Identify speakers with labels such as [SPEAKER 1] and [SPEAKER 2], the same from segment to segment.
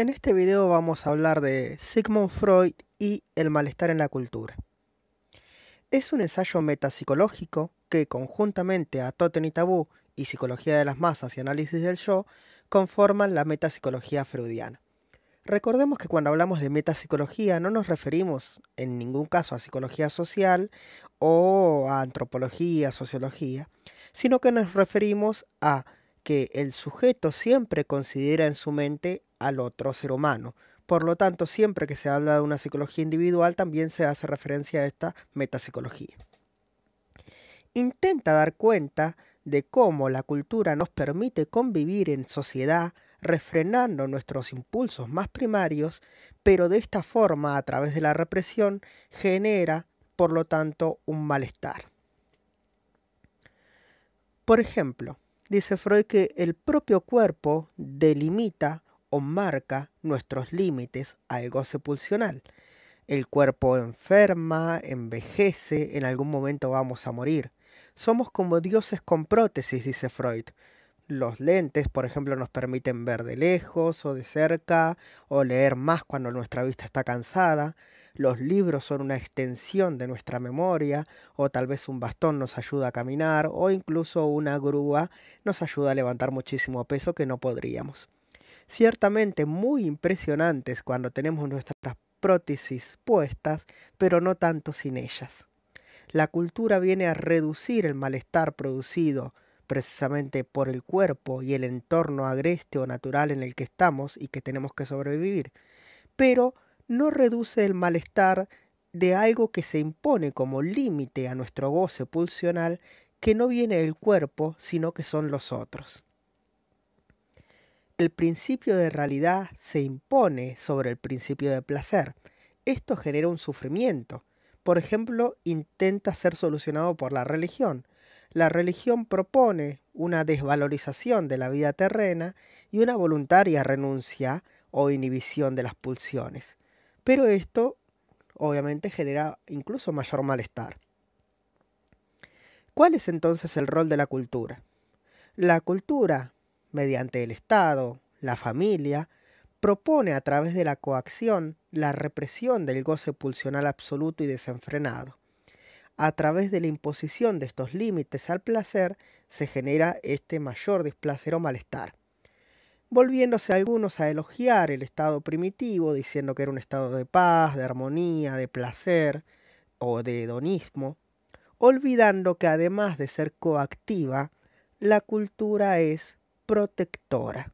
[SPEAKER 1] En este video vamos a hablar de Sigmund Freud y el malestar en la cultura. Es un ensayo metapsicológico que conjuntamente a Totten y Tabú y Psicología de las Masas y Análisis del Yo conforman la metapsicología freudiana. Recordemos que cuando hablamos de metapsicología no nos referimos en ningún caso a psicología social o a antropología, sociología, sino que nos referimos a que el sujeto siempre considera en su mente al otro ser humano. Por lo tanto, siempre que se habla de una psicología individual, también se hace referencia a esta metapsicología. Intenta dar cuenta de cómo la cultura nos permite convivir en sociedad, refrenando nuestros impulsos más primarios, pero de esta forma, a través de la represión, genera, por lo tanto, un malestar. Por ejemplo, dice Freud que el propio cuerpo delimita o marca nuestros límites algo sepulcional El cuerpo enferma, envejece, en algún momento vamos a morir. Somos como dioses con prótesis, dice Freud. Los lentes, por ejemplo, nos permiten ver de lejos o de cerca, o leer más cuando nuestra vista está cansada. Los libros son una extensión de nuestra memoria, o tal vez un bastón nos ayuda a caminar, o incluso una grúa nos ayuda a levantar muchísimo peso que no podríamos ciertamente muy impresionantes cuando tenemos nuestras prótesis puestas, pero no tanto sin ellas. La cultura viene a reducir el malestar producido precisamente por el cuerpo y el entorno agreste o natural en el que estamos y que tenemos que sobrevivir, pero no reduce el malestar de algo que se impone como límite a nuestro goce pulsional que no viene del cuerpo, sino que son los otros. El principio de realidad se impone sobre el principio de placer. Esto genera un sufrimiento. Por ejemplo, intenta ser solucionado por la religión. La religión propone una desvalorización de la vida terrena y una voluntaria renuncia o inhibición de las pulsiones. Pero esto obviamente genera incluso mayor malestar. ¿Cuál es entonces el rol de la cultura? La cultura mediante el Estado, la familia, propone a través de la coacción la represión del goce pulsional absoluto y desenfrenado. A través de la imposición de estos límites al placer se genera este mayor desplacer o malestar, volviéndose algunos a elogiar el estado primitivo, diciendo que era un estado de paz, de armonía, de placer o de hedonismo, olvidando que además de ser coactiva, la cultura es protectora.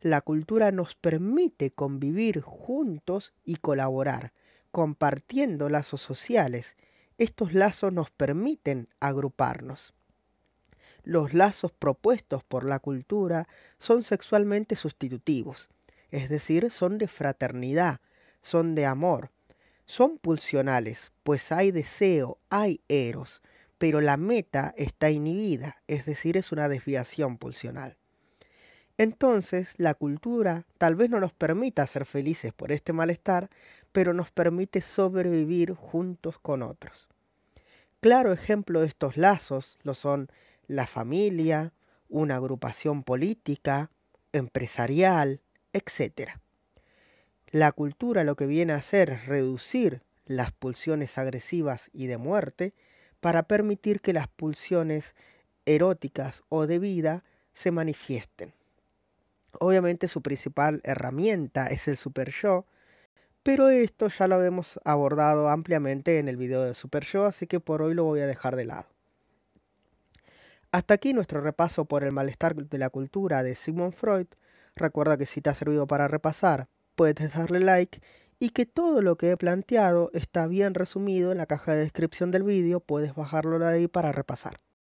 [SPEAKER 1] La cultura nos permite convivir juntos y colaborar, compartiendo lazos sociales. Estos lazos nos permiten agruparnos. Los lazos propuestos por la cultura son sexualmente sustitutivos, es decir, son de fraternidad, son de amor, son pulsionales, pues hay deseo, hay eros, pero la meta está inhibida, es decir, es una desviación pulsional entonces la cultura tal vez no nos permita ser felices por este malestar, pero nos permite sobrevivir juntos con otros. Claro ejemplo de estos lazos lo son la familia, una agrupación política, empresarial, etc. La cultura lo que viene a hacer es reducir las pulsiones agresivas y de muerte para permitir que las pulsiones eróticas o de vida se manifiesten. Obviamente su principal herramienta es el Super Yo, pero esto ya lo hemos abordado ampliamente en el video de Super Yo, así que por hoy lo voy a dejar de lado. Hasta aquí nuestro repaso por el malestar de la cultura de Sigmund Freud. Recuerda que si te ha servido para repasar, puedes darle like y que todo lo que he planteado está bien resumido en la caja de descripción del vídeo, puedes bajarlo de ahí para repasar.